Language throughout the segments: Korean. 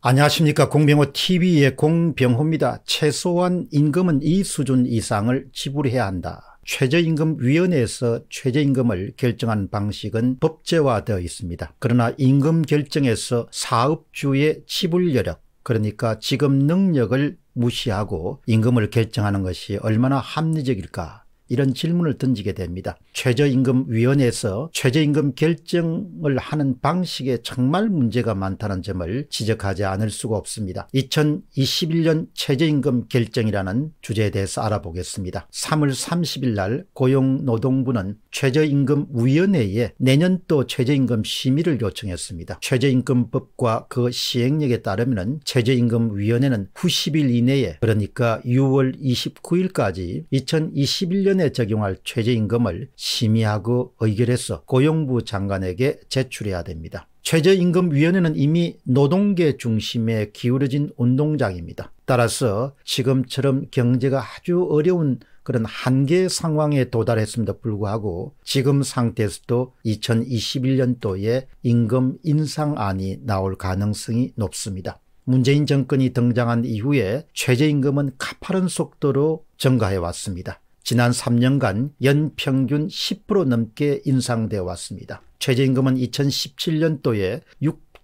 안녕하십니까 공병호TV의 공병호입니다. 최소한 임금은 이 수준 이상을 지불해야 한다. 최저임금위원회에서 최저임금을 결정한 방식은 법제화되어 있습니다. 그러나 임금 결정에서 사업주의 지불 여력 그러니까 지급 능력을 무시하고 임금을 결정하는 것이 얼마나 합리적일까 이런 질문을 던지게 됩니다. 최저임금위원회에서 최저임금 결정을 하는 방식에 정말 문제가 많다는 점을 지적하지 않을 수가 없습니다. 2021년 최저임금 결정이라는 주제에 대해서 알아보겠습니다. 3월 30일 날 고용노동부는 최저임금위원회에 내년도 최저임금 심의를 요청했습니다. 최저임금법과 그 시행령에 따르면 최저임금위원회는 90일 이내에 그러니까 6월 29일까지 2021년 최근에 적용할 최저임금을 심의하고 의결해서 고용부 장관에게 제출해야 됩니다. 최저임금위원회는 이미 노동계 중심에 기울어진 운동장입니다. 따라서 지금처럼 경제가 아주 어려운 그런 한계 상황에 도달했음에도 불구하고 지금 상태에서도 2021년도에 임금 인상안이 나올 가능성이 높습니다. 문재인 정권이 등장한 이후에 최저임금은 가파른 속도로 증가해 왔습니다. 지난 3년간 연평균 10% 넘게 인상되어 왔습니다. 최저임금은 2017년도에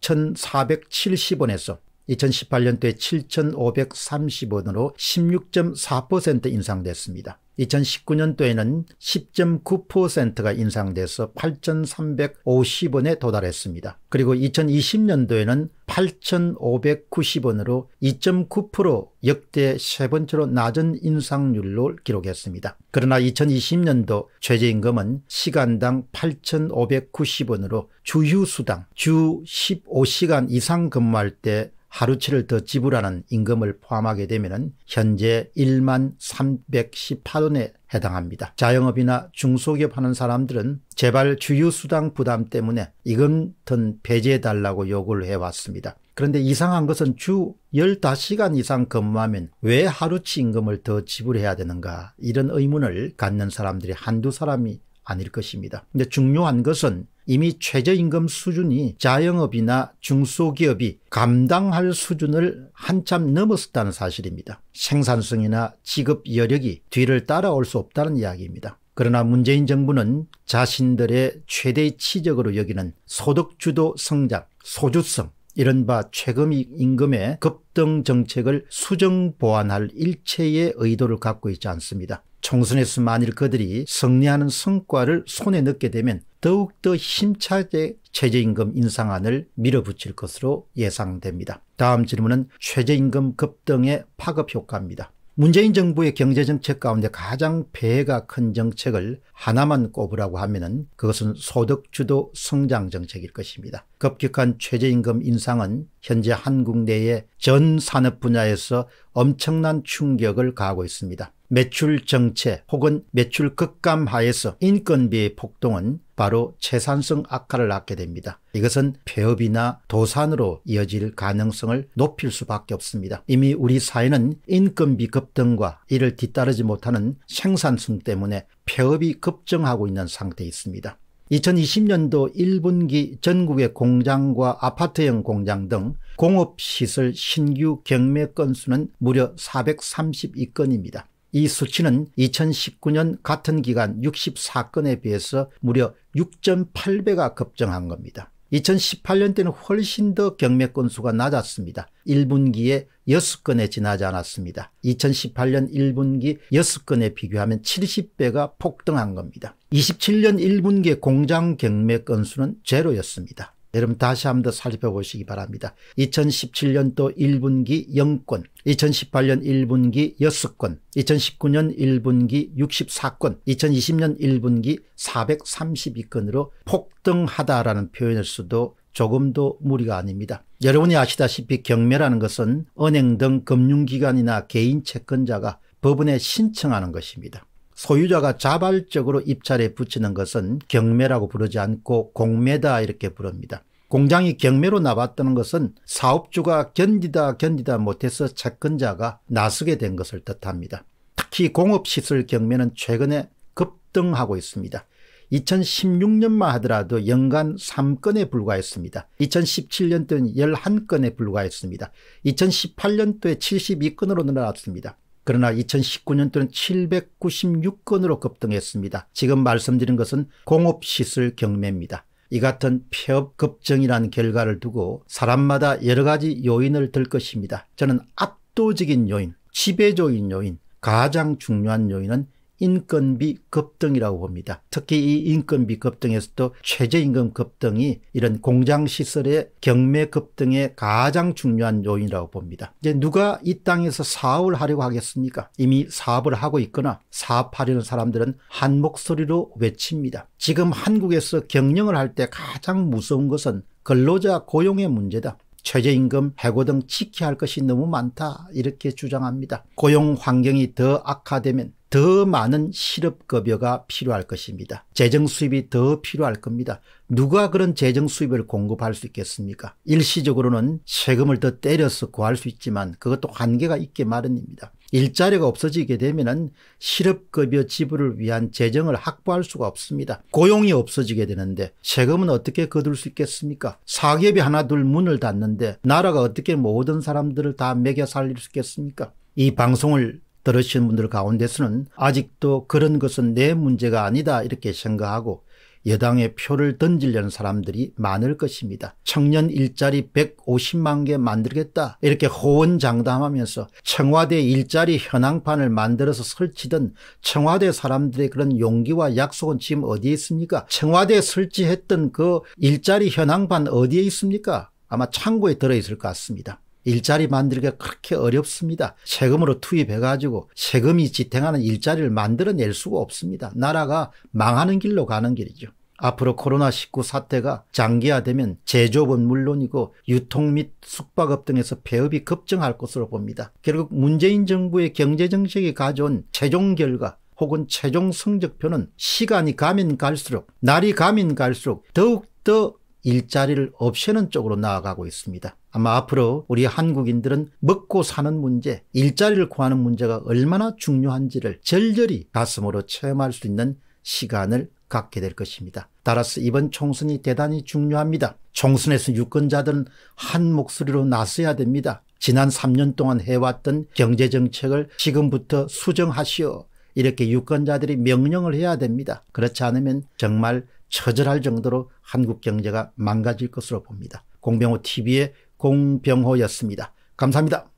6,470원에서 2018년도에 7,530원으로 16.4% 인상됐습니다. 2019년도에는 10.9%가 인상돼서 8,350원에 도달했습니다. 그리고 2020년도에는 8,590원으로 2.9% 역대 세 번째로 낮은 인상률로 기록했습니다. 그러나 2020년도 최저임금은 시간당 8,590원으로 주휴수당 주 15시간 이상 근무할 때 하루치를 더 지불하는 임금을 포함하게 되면 현재 1만 318원에 해당합니다. 자영업이나 중소기업 하는 사람들은 제발 주유수당 부담 때문에 이금던 배제해달라고 요구를 해왔습니다. 그런데 이상한 것은 주 15시간 이상 근무하면 왜 하루치 임금을 더 지불해야 되는가 이런 의문을 갖는 사람들이 한두 사람이 아닐 것입니다. 근데 중요한 것은 이미 최저임금 수준이 자영업이나 중소기업이 감당할 수준을 한참 넘었었다는 사실입니다. 생산성이나 지급 여력이 뒤를 따라올 수 없다는 이야기입니다. 그러나 문재인 정부는 자신들의 최대 치적으로 여기는 소득주도 성장, 소주성, 이른바 최금 임금의 급등 정책을 수정 보완할 일체의 의도를 갖고 있지 않습니다. 총선에서 만일 그들이 승리하는 성과를 손에 넣게 되면 더욱더 힘차게 최저임금 인상안을 밀어붙일 것으로 예상됩니다. 다음 질문은 최저임금 급등의 파급 효과입니다. 문재인 정부의 경제정책 가운데 가장 배가큰 정책을 하나만 꼽으라고 하면 그것은 소득주도 성장정책일 것입니다. 급격한 최저임금 인상은 현재 한국 내에전 산업 분야에서 엄청난 충격을 가하고 있습니다. 매출 정체 혹은 매출 급감 하에서 인건비의 폭동은 바로 재산성 악화를 낳게 됩니다. 이것은 폐업이나 도산으로 이어질 가능성을 높일 수밖에 없습니다. 이미 우리 사회는 인건비 급등과 이를 뒤따르지 못하는 생산성 때문에 폐업이 급증하고 있는 상태에 있습니다. 2020년도 1분기 전국의 공장과 아파트형 공장 등 공업시설 신규 경매 건수는 무려 432건입니다. 이 수치는 2019년 같은 기간 64건에 비해서 무려 6.8배가 급증한 겁니다. 2018년 때는 훨씬 더 경매 건수가 낮았습니다. 1분기에 6건에 지나지 않았습니다. 2018년 1분기 6건에 비교하면 70배가 폭등한 겁니다. 27년 1분기 공장 경매 건수는 제로였습니다. 여러분 다시 한번 더 살펴보시기 바랍니다. 2017년도 1분기 0건, 2018년 1분기 6건, 2019년 1분기 64건, 2020년 1분기 432건으로 폭등하다라는 표현일 수도 조금도 무리가 아닙니다. 여러분이 아시다시피 경매라는 것은 은행 등 금융기관이나 개인 채권자가 법원에 신청하는 것입니다. 소유자가 자발적으로 입찰에 붙이는 것은 경매라고 부르지 않고 공매다 이렇게 부릅니다. 공장이 경매로 나왔다는 것은 사업주가 견디다 견디다 못해서 채권자가 나서게 된 것을 뜻합니다. 특히 공업시설 경매는 최근에 급등하고 있습니다. 2016년만 하더라도 연간 3건에 불과했습니다. 2017년도엔 11건에 불과했습니다. 2018년도에 72건으로 늘어났습니다. 그러나 2019년도는 796건으로 급등했습니다. 지금 말씀드린 것은 공업시설 경매입니다. 이 같은 폐업 급증이라는 결과를 두고 사람마다 여러 가지 요인을 들 것입니다. 저는 압도적인 요인, 지배적인 요인, 가장 중요한 요인은 인건비 급등이라고 봅니다. 특히 이 인건비 급등에서도 최저임금 급등이 이런 공장시설의 경매 급등의 가장 중요한 요인이라고 봅니다. 이제 누가 이 땅에서 사업을 하려고 하겠습니까? 이미 사업을 하고 있거나 사업하려는 사람들은 한 목소리로 외칩니다. 지금 한국에서 경영을 할 때 가장 무서운 것은 근로자 고용의 문제다. 최저임금 해고 등 지켜야 할 것이 너무 많다 이렇게 주장합니다. 고용 환경이 더 악화되면 더 많은 실업급여가 필요할 것입니다. 재정수입이 더 필요할 겁니다. 누가 그런 재정수입을 공급할 수 있겠습니까? 일시적으로는 세금을 더 때려서 구할 수 있지만 그것도 한계가 있게 마련입니다. 일자리가 없어지게 되면 실업급여 지불을 위한 재정을 확보할 수가 없습니다. 고용이 없어지게 되는데 세금은 어떻게 거둘 수 있겠습니까? 사기업이 하나둘 문을 닫는데 나라가 어떻게 모든 사람들을 다 먹여 살릴 수 있겠습니까? 이 방송을 들으시는 분들 가운데서는 아직도 그런 것은 내 문제가 아니다 이렇게 생각하고 여당의 표를 던지려는 사람들이 많을 것입니다. 청년 일자리 150만 개 만들겠다 이렇게 호언장담하면서 청와대 일자리 현황판을 만들어서 설치던 청와대 사람들의 그런 용기와 약속은 지금 어디에 있습니까? 청와대에 설치했던 그 일자리 현황판 어디에 있습니까? 아마 창고에 들어있을 것 같습니다. 일자리 만들기가 그렇게 어렵습니다. 세금으로 투입해가지고 세금이 지탱하는 일자리를 만들어낼 수가 없습니다. 나라가 망하는 길로 가는 길이죠. 앞으로 코로나19 사태가 장기화되면 제조업은 물론이고 유통 및 숙박업 등에서 폐업이 급증할 것으로 봅니다. 결국 문재인 정부의 경제정책이 가져온 최종 결과 혹은 최종 성적표는 시간이 가면 갈수록 날이 가면 갈수록 더욱더 일자리를 없애는 쪽으로 나아가고 있습니다. 아마 앞으로 우리 한국인들은 먹고 사는 문제, 일자리를 구하는 문제가 얼마나 중요한지를 절절히 가슴으로 체험할 수 있는 시간을 갖게 될 것입니다. 따라서 이번 총선이 대단히 중요합니다. 총선에서 유권자들은 한 목소리로 나서야 됩니다. 지난 3년 동안 해왔던 경제정책을 지금부터 수정하시오. 이렇게 유권자들이 명령을 해야 됩니다. 그렇지 않으면 정말 처절할 정도로 한국 경제가 망가질 것으로 봅니다. 공병호 TV의 공병호였습니다. 감사합니다.